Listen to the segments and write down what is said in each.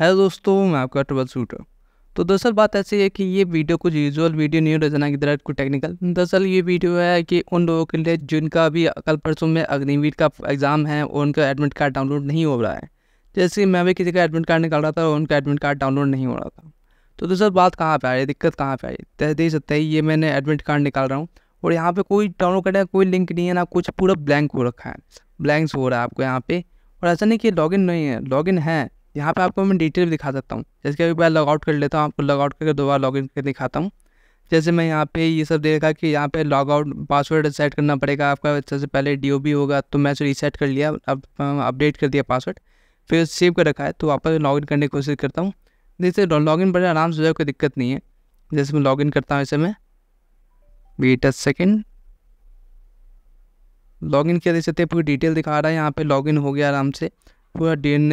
hello दोस्तों मैं आपका ट्रबल शूटर तो दरअसल बात ऐसी है कि ये वीडियो कुछ यूजुअल वीडियो नहीं रचना की तरह कुछ टेक्निकल दरअसल ये वीडियो है कि उन लोगों के लिए जिनका भी कल परसों में अग्निवीर का एग्ज़ाम है और उनका एडमिट कार्ड डाउनलोड नहीं हो रहा है जैसे मैं भी किसी का एडमिट कार्ड निकाल रहा था और उनका एडमिट कार्ड डाउनलोड नहीं हो रहा था तो दरअसल बात कहाँ पर आ रही है दिक्कत कहाँ पर आ रही है दे सकते हैं ये मैंने एडमिट कार्ड निकाल रहा हूँ और यहाँ पर कोई डाउनलोड करने का कोई लिंक नहीं है ना कुछ पूरा ब्लैंक हो रखा है ब्लैंक्स हो रहा है आपको यहाँ पर और ऐसा नहीं कि लॉगिन नहीं है लॉगिन है यहाँ पे आपको मैं डिटेल दिखा सकता हूँ जैसे कि अभी बार लॉगआउट कर लेता हूँ आपको लॉगआउट करके दोबारा लॉगिन करके दिखाता हूँ जैसे मैं यहाँ पे ये सब देखा कि यहाँ पे लॉगआउट पासवर्ड सेट करना पड़ेगा आपका सबसे पहले डी होगा तो मैं रीसेट कर लिया अब अपडेट कर दिया पासवर्ड फिर सेव कर रखा है तो वापस लॉगिन करने की कोशिश करता हूँ जैसे लॉगिन बड़े आराम से हो जाए कोई दिक्कत नहीं है जैसे मैं लॉगिन करता हूँ ऐसे में वेट अ सेकेंड लॉगिन किया देख सकते हैं पूरी डिटेल दिखा रहा है यहाँ पे लॉगिन हो गया आराम से पूरा डी एन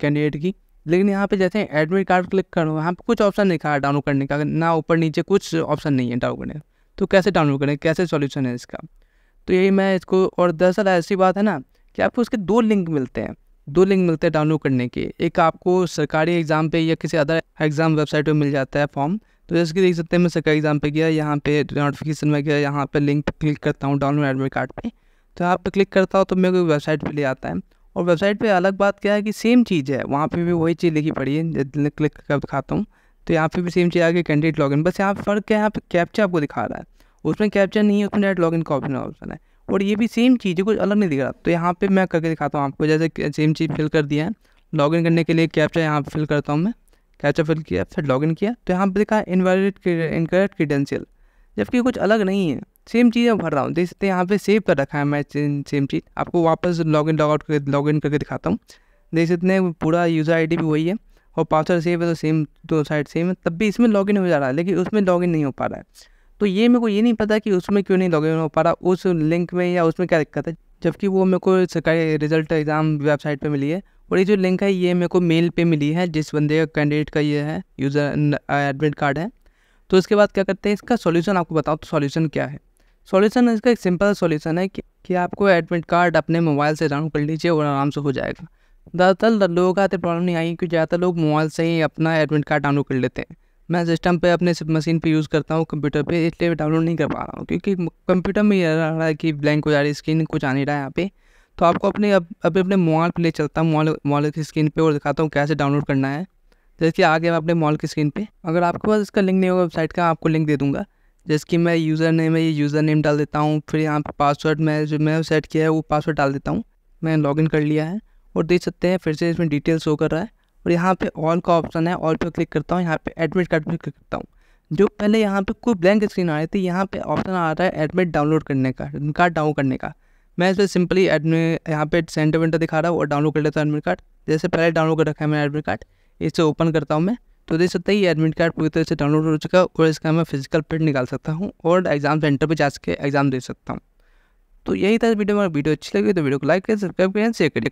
कैंडिडेट की लेकिन यहाँ पे जैसे एडमिट कार्ड क्लिक करो यहाँ पे कुछ ऑप्शन नहीं कहा डाउनलोड करने का ना ऊपर नीचे कुछ ऑप्शन नहीं है डाउनलोड करने का तो कैसे डाउनलोड करें कैसे सॉल्यूशन है इसका तो यही मैं इसको और दरअसल ऐसी बात है ना कि आपको उसके दो लिंक मिलते हैं दो लिंक मिलते हैं डाउनलोड करने के एक आपको सरकारी एग्ज़ाम पे या किसी अदर एग्ज़ाम वेबसाइट पे मिल जाता है फॉर्म तो जैसे कि देख सकते हैं मैं सरकारी एग्ज़ाम पे गया यहाँ पे नोटिफिकेशन में गया यहाँ पे लिंक पे क्लिक करता हूँ डाउनलोड एडमिट कार्ड पे तो यहाँ पे क्लिक करता हूँ तो मेरे को वेबसाइट पर ले आता है और वेबसाइट पे अलग बात क्या है कि सेम चीज़ है वहाँ पे भी वही चीज़ लिखी पड़ी है क्लिक कर दिखाता हूँ तो यहाँ पे भी सेम चीज़ आ गई कैंडिडेट लॉगिन बस यहाँ फ़र्क क्या है यहाँ पे कैप्चा आपको दिखा रहा है उसमें कैप्चा नहीं है उसमें डायरेक्ट लॉगिन का ऑप्शन ऑप्शन है और ये भी सेम चीज़ है कुछ अलग नहीं दिख रहा तो यहाँ पर मैं करके दिखाता हूँ आपको जैसे सेम चीज़ फिल कर दिया है लॉगिन करने के लिए कैप्चा यहाँ पर फिल करता हूँ मैं कैप्चा फिल किया फिर लॉगिन किया तो यहाँ पर दिखा इनवैलिड इनकरेक्ट क्रीडेंशियल जबकि कुछ अलग नहीं है सेम चीज़ मैं भर रहा हूँ देख सकते हैं यहाँ पे सेव कर रखा है मैं सेम चीज़ आपको वापस लॉग इन लॉग आउट करके लॉग इन करके दिखाता हूँ देख सकते हैं पूरा यूज़र आईडी भी वही है और पासवर्ड सेव है तो सेम दो साइड सेम है तब भी इसमें लॉग इन हो जा रहा है लेकिन उसमें लॉग इन नहीं हो पा रहा है तो ये मेरे को ये नहीं पता कि उसमें क्यों नहीं लॉग इन हो पा रहा उस लिंक में या उसमें क्या दिक्कत है जबकि वो मेरे को सरकारी रिजल्ट एग्ज़ाम वेबसाइट पर मिली है और ये जो लिंक है ये मेरे को मेल पर मिली है जिस बंदे का कैंडिडेट का ये है यूज़र एडमिट कार्ड है तो इसके बाद क्या करते हैं इसका सॉल्यूशन आपको बताओ तो सॉल्यूशन क्या है सॉल्यूशन इसका एक सिंपल सॉल्यूशन है कि, कि आपको एडमिट कार्ड अपने मोबाइल से डाउनलोड कर लीजिए और आराम से हो जाएगा ज़्यादातर लोगों का तो प्रॉब्लम नहीं आई क्योंकि ज़्यादातर लोग मोबाइल से ही अपना एडमिट कार्ड डाउनलोड कर लेते हैं मैं सिस्टम पे अपने मशीन पे यूज़ करता हूँ कंप्यूटर पे इसलिए डाउनलोड नहीं कर पा रहा हूँ क्योंकि कंप्यूटर में यह रहा है कि ब्लैंक हो जा रही स्क्रीन कुछ आ नहीं रहा है यहाँ पे तो आपको अपने अभी अपने मोबाइल पर ले चलता हूँ मोबाइल मॉल की स्क्रीन पे और दिखाता हूँ कैसे डाउनलोड करना है जैसे कि आगे मैं अपने मॉल की स्क्रीन पे अगर आपके पास इसका लिंक नहीं होगा वेबसाइट का आपको लिंक दे दूँगा जैसे कि मैं यूज़र नेम है ये यूज़र नेम डाल देता हूँ फिर यहाँ पर पासवर्ड मैं जो मैं सेट किया है वो पासवर्ड डाल देता हूँ मैंने लॉगिन कर लिया है और देख सकते हैं फिर से इसमें डिटेल शो कर रहा है और यहाँ पे ऑल का ऑप्शन है ऑल पर क्लिक करता हूँ यहाँ पे एडमिट कार्ड भी क्लिक करता हूँ जो पहले यहाँ पे कोई ब्लैंक स्क्रीन आ रही थी यहाँ पे ऑप्शन आ रहा है एडमिट डाउनलोड करने का एडमिट कार्ड डाउन करने का मैं इस पर सिंपली एडमिट यहाँ पे सेंटर वेंटर दिखा रहा हूँ और डाउनलोड कर लेता हूँ एडमिट कार्ड जैसे पहले डाउनलोड कर रखा है मैंने एडमिट कार्ड इसे ओपन करता हूँ मैं तो देख सकते हैं ये एडमिट कार्ड पूरी तरह से डाउनलोड हो चुका है और इसका मैं फिजिकल प्रिंट निकाल सकता हूँ और एग्जाम सेंटर पर जा सके एग्जाम दे सकता हूँ तो यही था वीडियो में वीडियो अच्छी लगी तो वीडियो को लाइक करें सब्सक्राइब करें शेयर करें